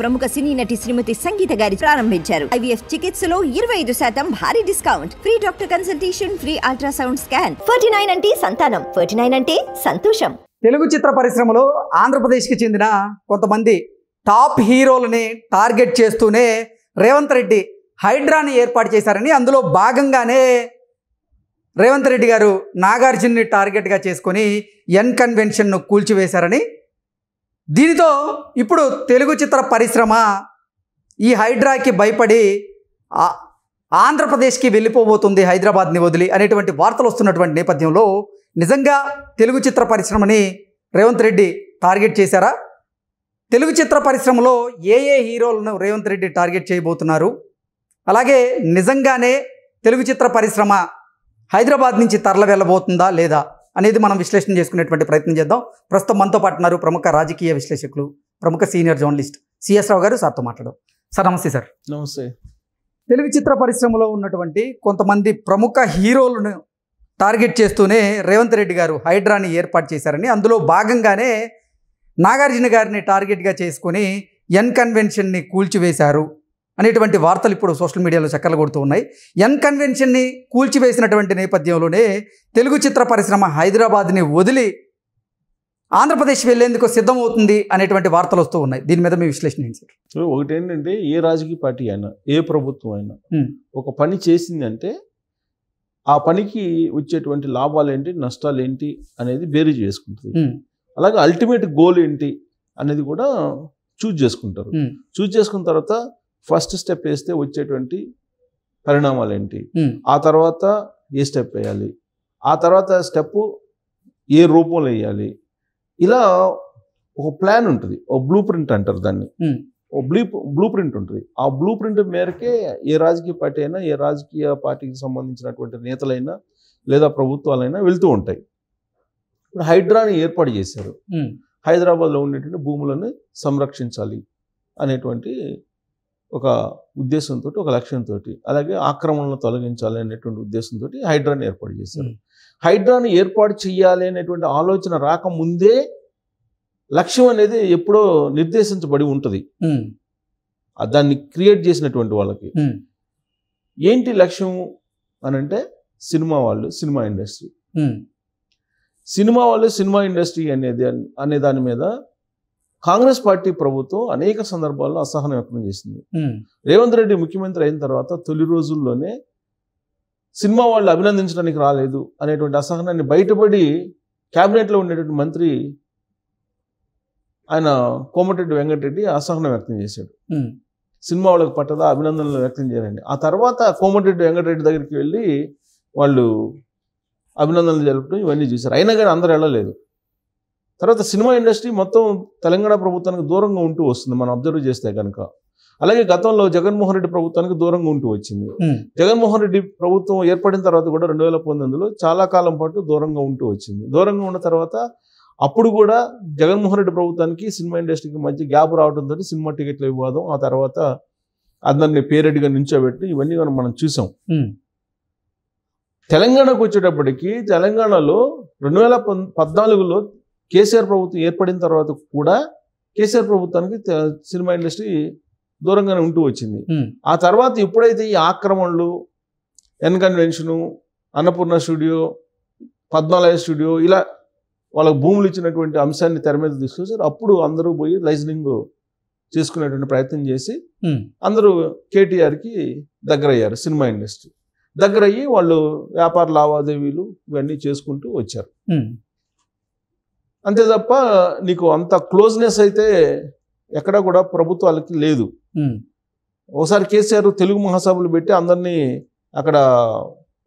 ప్రముఖ సినీ నటి శ్రీమతి సంగీత గారి ప్రారంభించారు ఐవీఎఫ్ చికిత్సలో ఇరవై ఐదు శాతం భారీ discount free doctor consultation free ultrasound scan forty nine అంటే సంతానం ఫార్టీ నైన్ అంటే సంతోషం తెలుగు చిత్ర పరిశ్రమలో ఆంధ్రప్రదేశ్కి చెందిన కొంతమంది టాప్ హీరోలని టార్గెట్ చేస్తూనే రేవంత్ రెడ్డి హైడ్రాని ఏర్పాటు చేశారని అందులో భాగంగానే రేవంత్ రెడ్డి గారు నాగార్జున్ని టార్గెట్గా చేసుకొని ఎన్ కన్వెన్షన్ను కూల్చివేశారని దీనితో ఇప్పుడు తెలుగు చిత్ర పరిశ్రమ ఈ హైడ్రాకి భయపడి ఆంధ్రప్రదేశ్కి వెళ్ళిపోబోతుంది హైదరాబాద్ని వదిలి అనేటువంటి వార్తలు వస్తున్నటువంటి నేపథ్యంలో నిజంగా తెలుగు చిత్ర పరిశ్రమని రేవంత్ రెడ్డి టార్గెట్ చేశారా తెలుగు చిత్ర పరిశ్రమలో ఏ ఏ హీరోలను రేవంత్ రెడ్డి టార్గెట్ చేయబోతున్నారు అలాగే నిజంగానే తెలుగు చిత్ర పరిశ్రమ హైదరాబాద్ నుంచి తరలి వెళ్ళబోతుందా లేదా అనేది మనం విశ్లేషణ చేసుకునేటువంటి ప్రయత్నం చేద్దాం ప్రస్తుతం మనతో పాటు ఉన్నారు ప్రముఖ రాజకీయ విశ్లేషకులు ప్రముఖ సీనియర్ జర్నలిస్ట్ సిఎస్ రావు గారు సార్తో మాట్లాడారు సార్ నమస్తే సార్ నమస్తే తెలుగు చిత్ర పరిశ్రమలో ఉన్నటువంటి కొంతమంది ప్రముఖ హీరోలను టార్గెట్ చేస్తూనే రేవంత్ రెడ్డి గారు హైడ్రాని ఏర్పాటు చేశారని అందులో భాగంగానే నాగార్జున గారిని టార్గెట్గా చేసుకొని ఎన్ కన్వెన్షన్ని కూల్చివేశారు అనేటువంటి వార్తలు ఇప్పుడు సోషల్ మీడియాలో చక్కర్లు కొడుతూ ఉన్నాయి ఎన్ కన్వెన్షన్ని కూల్చివేసినటువంటి నేపథ్యంలోనే తెలుగు చిత్ర పరిశ్రమ హైదరాబాద్ని వదిలి ఆంధ్రప్రదేశ్ వెళ్లేందుకు సిద్ధమవుతుంది అనేటువంటి వార్తలు వస్తూ ఉన్నాయి దీని మీద మీ విశ్లేషణ ఏంటి సార్ ఒకటి ఏంటంటే ఏ రాజకీయ పార్టీ అయినా ఏ ప్రభుత్వం అయినా ఒక పని చేసిందంటే ఆ పనికి వచ్చేటువంటి లాభాలు ఏంటి నష్టాలు ఏంటి అనేది బేరీ చేసుకుంటుంది అలాగే అల్టిమేట్ గోల్ ఏంటి అనేది కూడా చూజ్ చేసుకుంటారు చూజ్ చేసుకున్న తర్వాత ఫస్ట్ స్టెప్ వేస్తే వచ్చేటువంటి పరిణామాలు ఏంటి ఆ తర్వాత ఏ స్టెప్ వేయాలి ఆ తర్వాత స్టెప్ ఏ రూపంలో వేయాలి ఇలా ఒక ప్లాన్ ఉంటుంది ఒక బ్లూ ప్రింట్ అంటారు దాన్ని ఒక బ్లూ బ్లూ ప్రింట్ ఉంటుంది ఆ బ్లూ ప్రింట్ మేరకే ఏ రాజకీయ పార్టీ అయినా ఏ రాజకీయ పార్టీకి సంబంధించినటువంటి నేతలైనా లేదా ప్రభుత్వాలైనా వెళ్తూ ఉంటాయి ఇప్పుడు హైడ్రాని ఏర్పాటు చేశారు హైదరాబాద్లో ఉండేటువంటి భూములను సంరక్షించాలి అనేటువంటి ఒక ఉద్దేశంతో ఒక లక్ష్యంతో అలాగే ఆక్రమణను తొలగించాలి అనేటువంటి ఉద్దేశంతో హైడ్రాని ఏర్పాటు చేశారు హైడ్రాను ఏర్పాటు చేయాలి అనేటువంటి ఆలోచన రాకముందే లక్ష్యం అనేది ఎప్పుడో నిర్దేశించబడి ఉంటుంది దాన్ని క్రియేట్ చేసినటువంటి వాళ్ళకి ఏంటి లక్ష్యం అని అంటే సినిమా వాళ్ళు సినిమా ఇండస్ట్రీ సినిమా వాళ్ళు సినిమా ఇండస్ట్రీ అనేది అనే దాని మీద కాంగ్రెస్ పార్టీ ప్రభుత్వం అనేక సందర్భాల్లో అసహనం వ్యక్తం చేసింది రేవంత్ రెడ్డి ముఖ్యమంత్రి అయిన తర్వాత తొలి రోజుల్లోనే సినిమా వాళ్ళు అభినందించడానికి రాలేదు అనేటువంటి అసహనాన్ని బయటపడి క్యాబినెట్లో ఉండేటువంటి మంత్రి ఆయన కోమటిరెడ్డి వెంకటరెడ్డి అసహనం వ్యక్తం చేశాడు సినిమా వాళ్ళకి పట్టదా అభినందనలు వ్యక్తం చేయాలండి ఆ తర్వాత కోమటిరెడ్డి వెంకటరెడ్డి దగ్గరికి వెళ్ళి వాళ్ళు అభినందనలు జరపడం ఇవన్నీ చూశారు అయినా కానీ అందరూ వెళ్ళలేదు తర్వాత సినిమా ఇండస్ట్రీ మొత్తం తెలంగాణ ప్రభుత్వానికి దూరంగా ఉంటూ వస్తుంది మనం అబ్జర్వ్ చేస్తే కనుక అలాగే గతంలో జగన్మోహన్ రెడ్డి ప్రభుత్వానికి దూరంగా ఉంటూ వచ్చింది జగన్మోహన్ రెడ్డి ప్రభుత్వం ఏర్పడిన తర్వాత కూడా రెండు వేల పంతొమ్మిదిలో చాలా కాలం పాటు దూరంగా ఉంటూ వచ్చింది దూరంగా ఉన్న తర్వాత అప్పుడు కూడా జగన్మోహన్ రెడ్డి ప్రభుత్వానికి సినిమా ఇండస్ట్రీకి మధ్య గ్యాప్ రావడంతో సినిమా టికెట్ల వివాదం ఆ తర్వాత అందరినీ పేరెడ్డిగా నించోబెట్టి ఇవన్నీ మనం చూసాం తెలంగాణకు వచ్చేటప్పటికి తెలంగాణలో రెండు వేల పద్నాలుగులో కేసీఆర్ ప్రభుత్వం ఏర్పడిన తర్వాత కూడా కేసీఆర్ ప్రభుత్వానికి సినిమా ఇండస్ట్రీ దూరంగానే ఉంటూ వచ్చింది ఆ తర్వాత ఎప్పుడైతే ఈ ఆక్రమణలు N convention Annapurna studio Padmalaya studio ఇలా వాళ్ళకు భూములు ఇచ్చినటువంటి అంశాన్ని తెర మీద తీసుకొచ్చారు అప్పుడు అందరూ పోయి లైజనింగ్ చేసుకునేటువంటి ప్రయత్నం చేసి అందరూ కేటీఆర్కి దగ్గర అయ్యారు సినిమా ఇండస్ట్రీ దగ్గర అయ్యి వాళ్ళు వ్యాపార లావాదేవీలు ఇవన్నీ చేసుకుంటూ వచ్చారు అంతే తప్ప నీకు అంత క్లోజ్నెస్ అయితే ఎక్కడ కూడా ప్రభుత్వాలకి లేదు ఒకసారి కేసీఆర్ తెలుగు మహాసభలు పెట్టి అందరినీ అక్కడ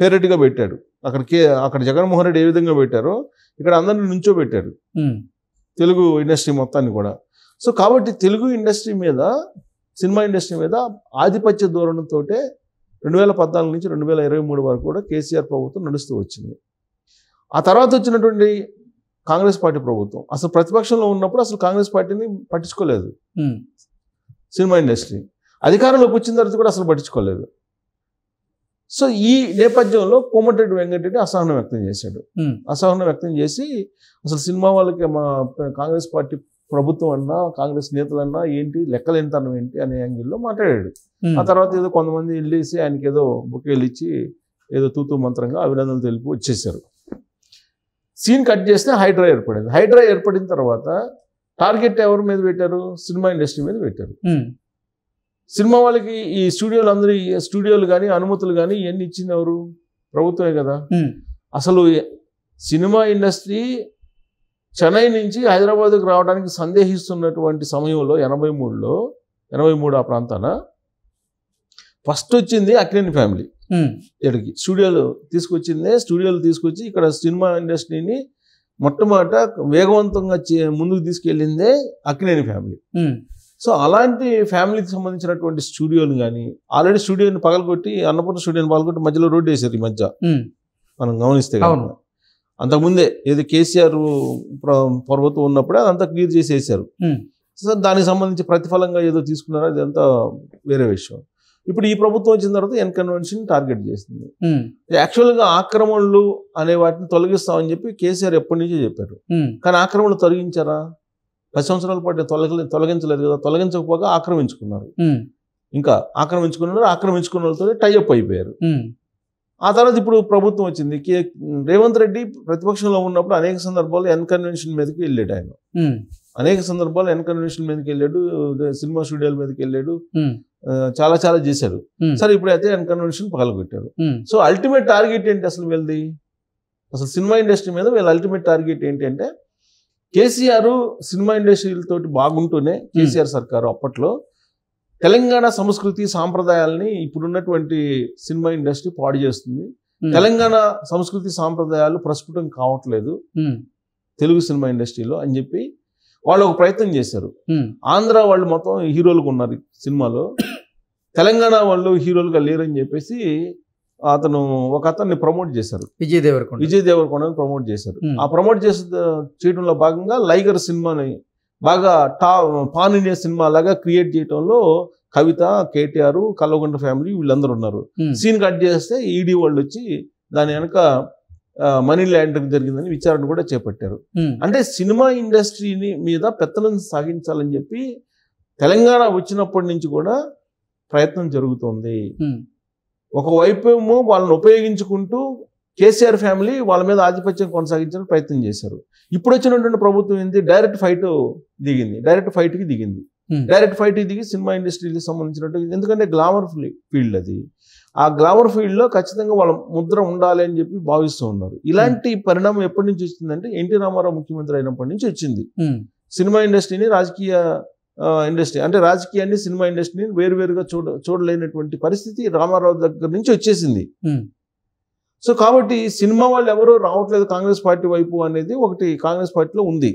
పేరెట్గా పెట్టాడు అక్కడ కే అక్కడ జగన్మోహన్ రెడ్డి ఏ విధంగా పెట్టారో ఇక్కడ అందరిని నుంచో పెట్టాడు తెలుగు ఇండస్ట్రీ మొత్తాన్ని కూడా సో కాబట్టి తెలుగు ఇండస్ట్రీ మీద సినిమా ఇండస్ట్రీ మీద ఆధిపత్య ధోరణితో రెండు వేల పద్నాలుగు నుంచి రెండు వేల ఇరవై మూడు వరకు కూడా కేసీఆర్ ప్రభుత్వం నడుస్తూ వచ్చింది ఆ తర్వాత వచ్చినటువంటి కాంగ్రెస్ పార్టీ ప్రభుత్వం అసలు ప్రతిపక్షంలో ఉన్నప్పుడు అసలు కాంగ్రెస్ పార్టీని పట్టించుకోలేదు hmm. సినిమా ఇండస్ట్రీ అధికారంలోకి వచ్చిన తర్వాత కూడా అసలు పట్టించుకోలేదు సో ఈ నేపథ్యంలో కోమటిరెడ్డి వెంకటరెడ్డి అసహనం వ్యక్తం చేశాడు hmm. అసహనం వ్యక్తం చేసి అసలు సినిమా వాళ్ళకి మా కాంగ్రెస్ పార్టీ ప్రభుత్వం అన్నా కాంగ్రెస్ నేతలన్నా ఏంటి లెక్కలేనితనం ఏంటి అనే యాంగిల్లో మాట్లాడాడు hmm. ఆ తర్వాత ఏదో కొంతమంది వెళ్ళేసి ఆయనకి ఏదో బుకేలు ఇచ్చి ఏదో తూతూ మంత్రంగా అభినందనలు తెలిపి వచ్చేసారు సీన్ కట్ చేస్తే హైడ్రా ఏర్పడింది హైడ్రా ఏర్పడిన తర్వాత టార్గెట్ ఎవరి మీద పెట్టారు సినిమా ఇండస్ట్రీ మీద పెట్టారు సినిమా వాళ్ళకి ఈ స్టూడియోలు అందరి స్టూడియోలు కానీ అనుమతులు కానీ ఇవన్నీ ఇచ్చింది ఎవరు ప్రభుత్వమే కదా అసలు సినిమా ఇండస్ట్రీ చెన్నై నుంచి హైదరాబాద్కు రావడానికి సందేహిస్తున్నటువంటి సమయంలో ఎనభై మూడులో ఎనభై మూడు ఆ ప్రాంతాన ఫస్ట్ వచ్చింది అక్రేని ఫ్యామిలీ ఇక్కడికి స్టూడియోలో తీసుకొచ్చిందే స్టూడియోలో తీసుకొచ్చి ఇక్కడ సినిమా ఇండస్ట్రీని మొట్టమొదట వేగవంతంగా ముందుకు తీసుకెళ్ళిందే అక్నేని ఫ్యామిలీ సో అలాంటి ఫ్యామిలీకి సంబంధించినటువంటి స్టూడియోలు కానీ ఆల్రెడీ స్టూడియోని పగలగొట్టి అన్నపూర్ణ స్టూడియోని పగలగొట్టి మధ్యలో రోడ్డు వేసారు ఈ మధ్య మనం గమనిస్తే అంతకుముందే ఏదో కేసీఆర్ పర్వతం ఉన్నప్పుడే అదంతా క్లియర్ చేసి వేసారు సో దానికి సంబంధించి ప్రతిఫలంగా ఏదో తీసుకున్నారో అదంతా వేరే విషయం ఇప్పుడు ఈ ప్రభుత్వం వచ్చిన తర్వాత ఎన్ కన్వెన్షన్ టార్గెట్ చేసింది యాక్చువల్గా ఆక్రమణలు అనే వాటిని తొలగిస్తామని చెప్పి కేసీఆర్ ఎప్పటి నుంచో చెప్పారు కానీ ఆక్రమణలు తొలగించారా పది సంవత్సరాల పాటు తొలగ తొలగించలేదు కదా తొలగించకపోగా ఆక్రమించుకున్నారు ఇంకా ఆక్రమించుకున్నారు ఆక్రమించుకున్న వాళ్ళతో టైఅప్ అయిపోయారు ఆ తర్వాత ఇప్పుడు ప్రభుత్వం వచ్చింది రేవంత్ రెడ్డి ప్రతిపక్షంలో ఉన్నప్పుడు అనేక సందర్భాల్లో ఎన్ కన్వెన్షన్ మీదకి వెళ్ళాడు ఆయన అనేక సందర్భాలు ఎన్కన్వెన్షన్ మీదకి వెళ్ళాడు సినిమా స్టూడియోల మీదకి వెళ్ళాడు చాలా చాలా చేశాడు సరే ఇప్పుడైతే ఎన్కన్వెన్షన్ పగలగొట్టాడు సో అల్టిమేట్ టార్గెట్ ఏంటి అసలు వీళ్ళది అసలు సినిమా ఇండస్ట్రీ మీద వీళ్ళ అల్టిమేట్ టార్గెట్ ఏంటంటే కేసీఆర్ సినిమా ఇండస్ట్రీలతో బాగుంటూనే కేసీఆర్ సర్కారు అప్పట్లో తెలంగాణ సంస్కృతి సాంప్రదాయాలని ఇప్పుడున్నటువంటి సినిమా ఇండస్ట్రీ పాడు చేస్తుంది తెలంగాణ సంస్కృతి సాంప్రదాయాలు ప్రస్ఫుటం కావట్లేదు తెలుగు సినిమా ఇండస్ట్రీలో అని చెప్పి వాళ్ళు ఒక ప్రయత్నం చేశారు ఆంధ్ర వాళ్ళు మొత్తం హీరోలుగా ఉన్నారు సినిమాలో తెలంగాణ వాళ్ళు హీరోలుగా లేరని చెప్పేసి అతను ఒక అతన్ని ప్రమోట్ చేశారు విజయ్ దేవరకొండ విజయ్ దేవరకొండ ప్రమోట్ చేశారు ఆ ప్రమోట్ చేసే చేయడంలో భాగంగా లైగర్ సినిమాని బాగా టా పాన్ ఇండియా సినిమా లాగా క్రియేట్ చేయడంలో కవిత కేటీఆర్ కల్వగుంట ఫ్యామిలీ వీళ్ళందరూ ఉన్నారు సీన్ కట్ చేస్తే ఈడీ వాళ్ళు వచ్చి దాని వెనక మనీ ల్యాండరింగ్ జరిగిందని విచారణ కూడా చేపట్టారు అంటే సినిమా ఇండస్ట్రీని మీద పెత్తనం సాగించాలని చెప్పి తెలంగాణ వచ్చినప్పటి నుంచి కూడా ప్రయత్నం జరుగుతుంది ఒకవైపు ఏమో వాళ్ళని ఉపయోగించుకుంటూ కేసీఆర్ ఫ్యామిలీ వాళ్ళ మీద ఆధిపత్యం కొనసాగించడానికి ప్రయత్నం చేశారు ఇప్పుడు వచ్చినటువంటి ప్రభుత్వం ఏంటి డైరెక్ట్ ఫైట్ దిగింది డైరెక్ట్ ఫైట్కి దిగింది డైరెక్ట్ ఫైట్ దిగి సినిమా ఇండస్ట్రీకి సంబంధించినట్టు ఎందుకంటే గ్లామర్ ఫీల్డ్ అది ఆ గ్లామర్ ఫీల్డ్లో ఖచ్చితంగా వాళ్ళ ముద్ర ఉండాలి అని చెప్పి భావిస్తూ ఉన్నారు ఇలాంటి పరిణామం ఎప్పటి నుంచి వచ్చిందంటే ఎన్టీ రామారావు ముఖ్యమంత్రి అయినప్పటి నుంచి వచ్చింది సినిమా ఇండస్ట్రీని రాజకీయ ఇండస్ట్రీ అంటే రాజకీయాన్ని సినిమా ఇండస్ట్రీని వేరువేరుగా చూడ చూడలేనటువంటి పరిస్థితి రామారావు దగ్గర నుంచి వచ్చేసింది సో కాబట్టి సినిమా వాళ్ళు ఎవరు రావట్లేదు కాంగ్రెస్ పార్టీ వైపు అనేది ఒకటి కాంగ్రెస్ పార్టీలో ఉంది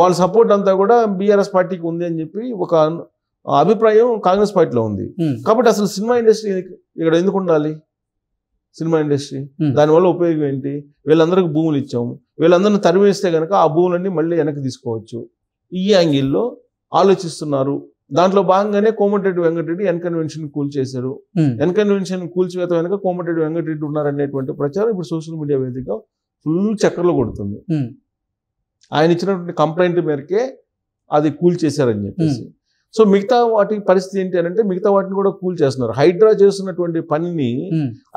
వాళ్ళ సపోర్ట్ అంతా కూడా బీఆర్ఎస్ పార్టీకి ఉంది అని చెప్పి ఒక అభిప్రాయం కాంగ్రెస్ పార్టీలో ఉంది కాబట్టి అసలు సినిమా ఇండస్ట్రీ ఇక్కడ ఎందుకు ఉండాలి సినిమా ఇండస్ట్రీ దానివల్ల ఉపయోగం ఏంటి వీళ్ళందరికీ భూములు ఇచ్చాము వీళ్ళందరిని తరివేస్తే కనుక ఆ భూములన్నీ మళ్ళీ వెనక్కి తీసుకోవచ్చు ఈ యాంగిల్లో ఆలోచిస్తున్నారు దాంట్లో భాగంగానే కోమటిరెడ్డి వెంకటరెడ్డి ఎన్కన్వెన్షన్ కూల్చేశారు ఎన్కన్వెన్షన్ కూల్చివేత వెనుక కోమటిరెడ్డి వెంకటరెడ్డి ఉన్నారనేటువంటి ప్రచారం ఇప్పుడు సోషల్ మీడియా వేదిక ఫుల్ చక్కర్లో కొడుతుంది ఆయన ఇచ్చినటువంటి కంప్లైంట్ మేరకే అది కూల్చేశారని చెప్పేసి సో మిగతా వాటి పరిస్థితి ఏంటి అని అంటే మిగతా వాటిని కూడా కూల్ చేస్తున్నారు హైడ్రా చేస్తున్నటువంటి పనిని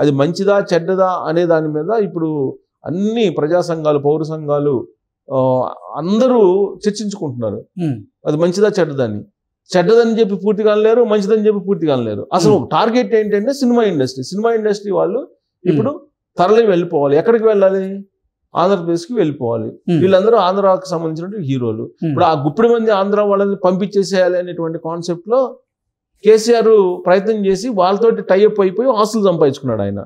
అది మంచిదా చెడ్డదా అనే దాని మీద ఇప్పుడు అన్ని ప్రజా సంఘాలు పౌర సంఘాలు అందరూ చర్చించుకుంటున్నారు అది మంచిదా చెడ్డదని చెడ్డదని చెప్పి పూర్తి కానలేరు మంచిదని చెప్పి పూర్తి కానలేరు అసలు టార్గెట్ ఏంటంటే సినిమా ఇండస్ట్రీ సినిమా ఇండస్ట్రీ వాళ్ళు ఇప్పుడు తరలి వెళ్ళిపోవాలి ఎక్కడికి వెళ్ళాలి ఆంధ్రప్రదేశ్కి వెళ్ళిపోవాలి వీళ్ళందరూ ఆంధ్రాకి సంబంధించిన హీరోలు ఇప్పుడు ఆ గుప్పిడి మంది ఆంధ్ర వాళ్ళని పంపించేసేయాలి అనేటువంటి కాన్సెప్ట్లో కేసీఆర్ ప్రయత్నం చేసి వాళ్ళతో టైఅప్ అయిపోయి ఆస్తులు సంపాదించుకున్నాడు ఆయన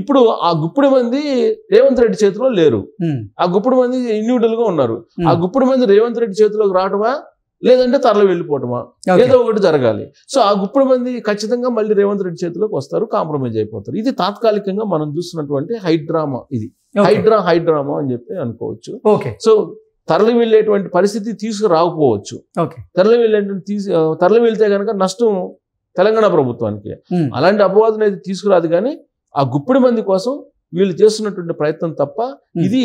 ఇప్పుడు ఆ గుప్పిడి మంది రేవంత్ రెడ్డి చేతిలో లేరు ఆ గుప్పిడి మంది ఇండివిజువల్ గా ఉన్నారు ఆ గుప్పిడి మంది రేవంత్ రెడ్డి చేతిలోకి రావటమా లేదంటే తరలి వెళ్ళిపోవటమా ఏదో ఒకటి జరగాలి సో ఆ గుప్పడు మంది ఖచ్చితంగా మళ్ళీ రేవంత్ రెడ్డి చేతిలోకి వస్తారు కాంప్రమైజ్ అయిపోతారు ఇది తాత్కాలికంగా మనం చూస్తున్నటువంటి హైడ్రామా ఇది హైడ్రా హైడ్రామా అని చెప్పి అనుకోవచ్చు సో తరలి వెళ్ళేటువంటి పరిస్థితి తీసుకురాకపోవచ్చు తరలి వెళ్ళేటువంటి తీసి తరలి వెళ్తే కనుక నష్టం తెలంగాణ ప్రభుత్వానికి అలాంటి అపవాదం అయితే తీసుకురాదు కానీ ఆ గుప్పిడి మంది కోసం వీళ్ళు చేస్తున్నటువంటి ప్రయత్నం తప్ప ఇది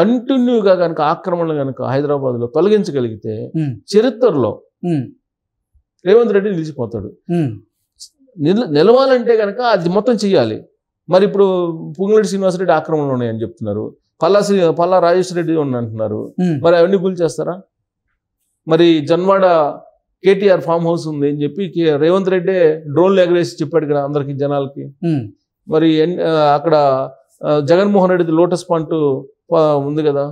కంటిన్యూగా కనుక ఆక్రమణలు కనుక లో తొలగించగలిగితే చరిత్రలో రేవంత్ రెడ్డి నిలిచిపోతాడు నిలవాలంటే కనుక అది మొత్తం చేయాలి మరి ఇప్పుడు పొంగులెడ్డి శ్రీనివాసరెడ్డి ఆక్రమణలు ఉన్నాయని చెప్తున్నారు పల్లా శ్రీ పల్లా రాజేశ్వర రెడ్డి ఉన్నంటున్నారు అంటున్నారు మరి అవన్నీ గుల్ చేస్తారా మరి జన్వాడ కేటీఆర్ ఫామ్ హౌస్ ఉంది అని చెప్పి రేవంత్ రెడ్డి డ్రోన్లు ఎగరేసి చెప్పాడు కదా అందరికి జనాలకి మరి అక్కడ జగన్మోహన్ రెడ్డి లోటస్ పాంట్ ఉంది కదా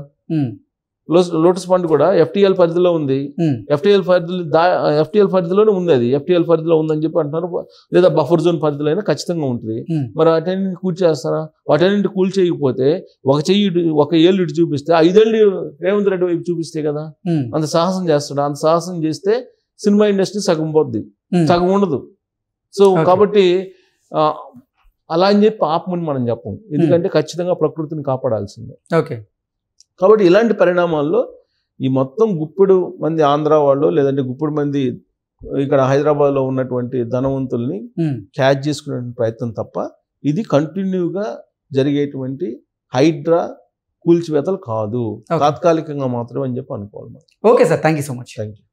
లోటస్ పండ్ కూడా ఎఫ్టీఎల్ పరిధిలో ఉంది ఎఫ్టీఎల్ పరిధిలో దా ఎఫ్టీఎల్ పరిధిలోనే ఉంది అది ఎఫ్టీఎల్ పరిధిలో ఉందని చెప్పి అంటున్నారు లేదా బఫర్ జోన్ పరిధిలో అయినా ఖచ్చితంగా ఉంటుంది మరి వాటన్నింటి కూల్చేస్తారా వాటన్నింటి కూల్ చేయకపోతే ఒక చెయ్యి ఒక ఏళ్ళు ఇటు చూపిస్తే ఐదేళ్ళు రేవంత్ రెడ్డి వైపు చూపిస్తే కదా అంత సాహసం చేస్తాడు అంత సాహసం చేస్తే సినిమా ఇండస్ట్రీ సగం పోద్ది సగం ఉండదు సో కాబట్టి అలా అని చెప్పి ఆపమని మనం చెప్పం ఎందుకంటే ఖచ్చితంగా ప్రకృతిని కాపాడాల్సిందే ఓకే కాబట్టి ఇలాంటి పరిణామాల్లో ఈ మొత్తం గుప్పెడు మంది ఆంధ్ర వాళ్ళు లేదంటే గుప్పెడు మంది ఇక్కడ హైదరాబాద్లో ఉన్నటువంటి ధనవంతుల్ని క్యాచ్ చేసుకునే ప్రయత్నం తప్ప ఇది కంటిన్యూగా జరిగేటువంటి హైడ్రా కూల్చివేతలు కాదు తాత్కాలికంగా మాత్రమే అని చెప్పి అనుకోవాలి okay sir thank you so much thank you